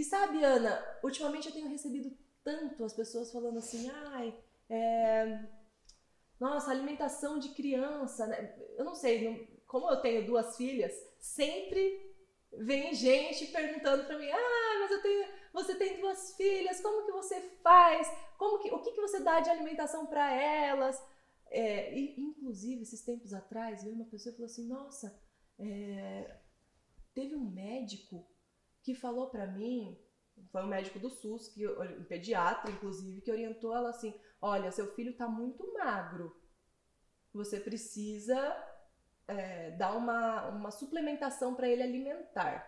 E sabe, Ana, ultimamente eu tenho recebido tanto as pessoas falando assim, ai, é... nossa, alimentação de criança, né? Eu não sei, não... como eu tenho duas filhas, sempre vem gente perguntando para mim, ah, mas eu tenho, você tem duas filhas, como que você faz? Como que, o que, que você dá de alimentação para elas? É, e, inclusive, esses tempos atrás, veio uma pessoa e falou assim, nossa, é... teve um médico que falou para mim, foi um médico do SUS, que, um pediatra inclusive, que orientou ela assim: olha, seu filho está muito magro, você precisa é, dar uma, uma suplementação para ele alimentar.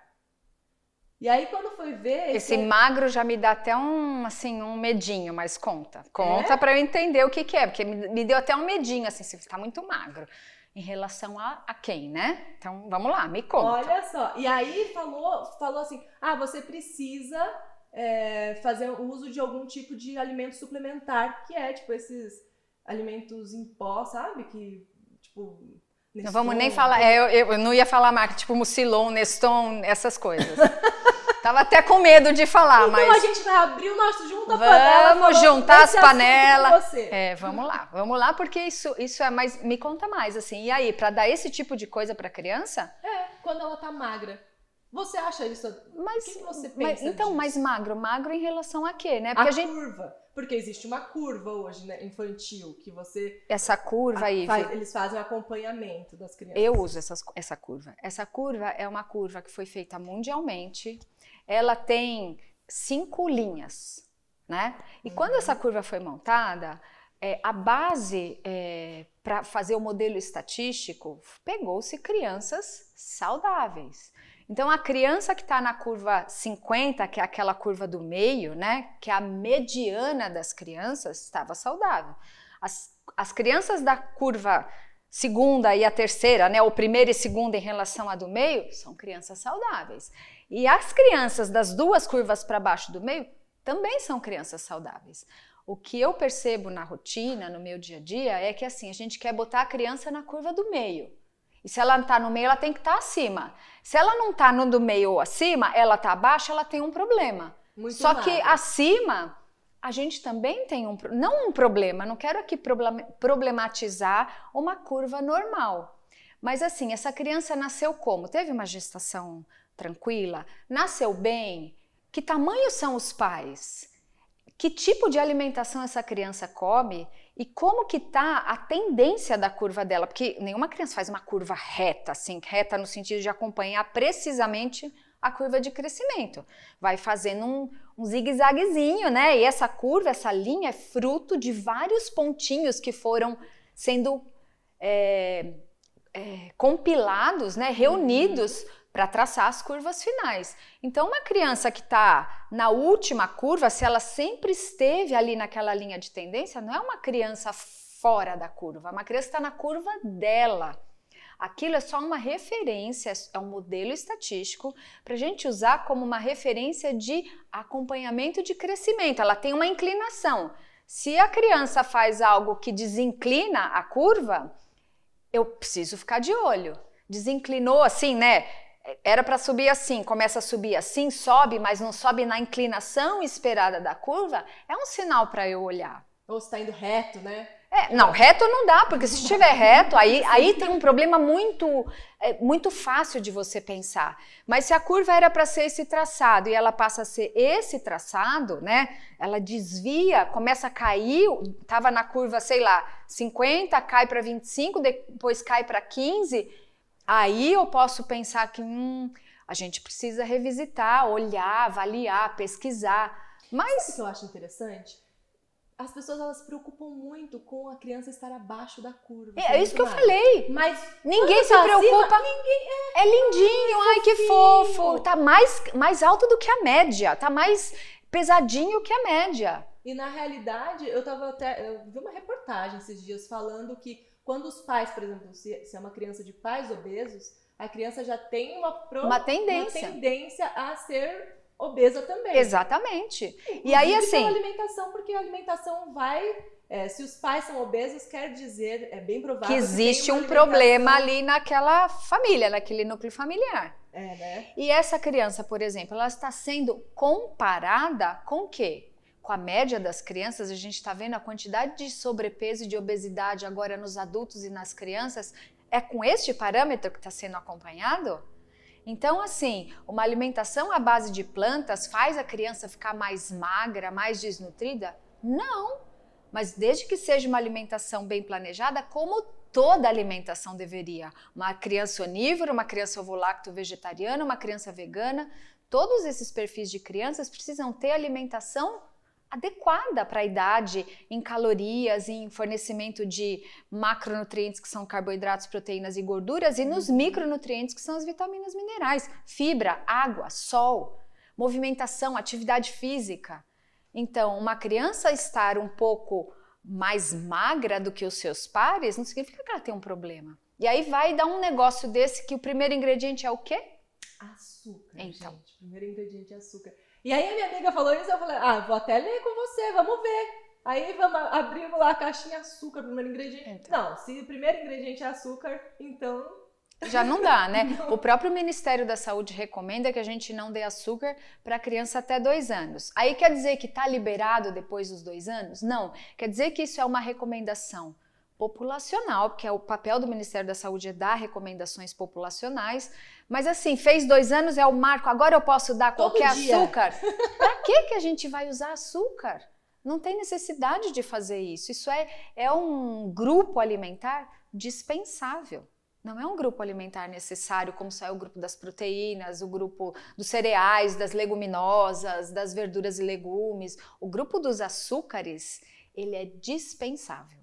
E aí quando foi ver então esse magro já me dá até um assim um medinho, mas conta, conta é? para eu entender o que, que é, porque me, me, deu até um medinho assim, se está muito magro em relação a, a quem, né? Então vamos lá, me conta. Olha só, e aí falou, falou assim: ah, você precisa é, fazer o uso de algum tipo de alimento suplementar, que é tipo esses alimentos em pó, sabe? Que, tipo. Neston, não vamos nem falar, é, eu, eu, não ia falar marca, tipo Mucilon, Neston, essas coisas. Tava até com medo de falar, então, mas. Então a gente vai abrir o nosso junto vamos panela. Vamos juntar as panelas. É, vamos lá, vamos lá, porque isso, isso é. mais me conta mais, assim. E aí, para dar esse tipo de coisa para criança? É, quando ela tá magra. Você acha isso? Mas, o que você pensa? Mas, então, disso? mas magro, magro em relação a quê, né? Porque a, a gente... curva. Porque existe uma curva hoje, né, infantil, que você. Essa curva aí. eles fazem o acompanhamento das crianças. Eu uso essas, essa curva. Essa curva é uma curva que foi feita mundialmente. Ela tem cinco linhas, né? E uhum. quando essa curva foi montada, é, a base é, para fazer o modelo estatístico pegou-se crianças saudáveis. Então, a criança que está na curva 50, que é aquela curva do meio, né, que é a mediana das crianças, estava saudável. As, as crianças da curva segunda e a terceira, né, ou primeira e segunda em relação à do meio, são crianças saudáveis. E as crianças das duas curvas para baixo do meio também são crianças saudáveis. O que eu percebo na rotina, no meu dia a dia, é que assim, a gente quer botar a criança na curva do meio. E se ela está no meio, ela tem que estar tá acima. Se ela não está no do meio ou acima, ela está abaixo, ela tem um problema. Muito Só mal. que acima, a gente também tem um não um problema. Não quero aqui problematizar uma curva normal. Mas assim, essa criança nasceu como? Teve uma gestação tranquila? Nasceu bem? Que tamanho são os pais? Que tipo de alimentação essa criança come? e como que tá a tendência da curva dela, porque nenhuma criança faz uma curva reta, assim, reta no sentido de acompanhar precisamente a curva de crescimento. Vai fazendo um, um zigue-zaguezinho, né? E essa curva, essa linha é fruto de vários pontinhos que foram sendo é, é, compilados, né? Reunidos uhum para traçar as curvas finais. Então, uma criança que está na última curva, se ela sempre esteve ali naquela linha de tendência, não é uma criança fora da curva, uma criança está na curva dela. Aquilo é só uma referência, é um modelo estatístico para a gente usar como uma referência de acompanhamento de crescimento. Ela tem uma inclinação. Se a criança faz algo que desinclina a curva, eu preciso ficar de olho. Desinclinou assim, né? era para subir assim, começa a subir assim, sobe, mas não sobe na inclinação esperada da curva, é um sinal para eu olhar. Ou está indo reto, né? É, não, reto não dá, porque se estiver reto, aí, aí tem um problema muito, é, muito fácil de você pensar. Mas se a curva era para ser esse traçado e ela passa a ser esse traçado, né? Ela desvia, começa a cair, estava na curva, sei lá, 50, cai para 25, depois cai para 15 Aí eu posso pensar que hum, a gente precisa revisitar, olhar, avaliar, pesquisar. Mas Sabe o que eu acho interessante? As pessoas elas se preocupam muito com a criança estar abaixo da curva. É, é isso que eu falei. Mas ninguém se tá preocupa. Acima, ninguém, é, é lindinho, ai que filho. fofo. Tá mais mais alto do que a média, tá mais pesadinho que a média. E na realidade, eu tava até eu vi uma reportagem esses dias falando que quando os pais, por exemplo, se, se é uma criança de pais obesos, a criança já tem uma, pro, uma, tendência. uma tendência a ser obesa também. Exatamente. E, e aí assim, alimentação, porque a alimentação vai é, se os pais são obesos, quer dizer, é bem provável que existe que um problema ali naquela família, naquele núcleo familiar. É, né? E essa criança, por exemplo, ela está sendo comparada com o quê? com a média das crianças, a gente está vendo a quantidade de sobrepeso e de obesidade agora nos adultos e nas crianças, é com este parâmetro que está sendo acompanhado? Então, assim, uma alimentação à base de plantas faz a criança ficar mais magra, mais desnutrida? Não! Mas desde que seja uma alimentação bem planejada, como toda alimentação deveria. Uma criança onívora, uma criança ovolacto vegetariana, uma criança vegana, todos esses perfis de crianças precisam ter alimentação adequada para a idade em calorias, em fornecimento de macronutrientes que são carboidratos, proteínas e gorduras e nos uhum. micronutrientes que são as vitaminas, minerais, fibra, água, sol, movimentação, atividade física. Então, uma criança estar um pouco mais magra do que os seus pares não significa que ela tem um problema. E aí vai dar um negócio desse que o primeiro ingrediente é o quê? Açúcar. Então. Gente, o primeiro ingrediente é açúcar. E aí a minha amiga falou isso, eu falei, ah, vou até ler com você, vamos ver. Aí vamos, abrimos lá a caixinha açúcar, primeiro ingrediente. Então. Não, se o primeiro ingrediente é açúcar, então. Já não dá, né? Não. O próprio Ministério da Saúde recomenda que a gente não dê açúcar para criança até dois anos. Aí quer dizer que está liberado depois dos dois anos? Não. Quer dizer que isso é uma recomendação populacional, porque é o papel do Ministério da Saúde é dar recomendações populacionais. Mas assim, fez dois anos, é o marco, agora eu posso dar qualquer açúcar. Para que, que a gente vai usar açúcar? Não tem necessidade de fazer isso. Isso é, é um grupo alimentar dispensável. Não é um grupo alimentar necessário, como só é o grupo das proteínas, o grupo dos cereais, das leguminosas, das verduras e legumes. O grupo dos açúcares, ele é dispensável.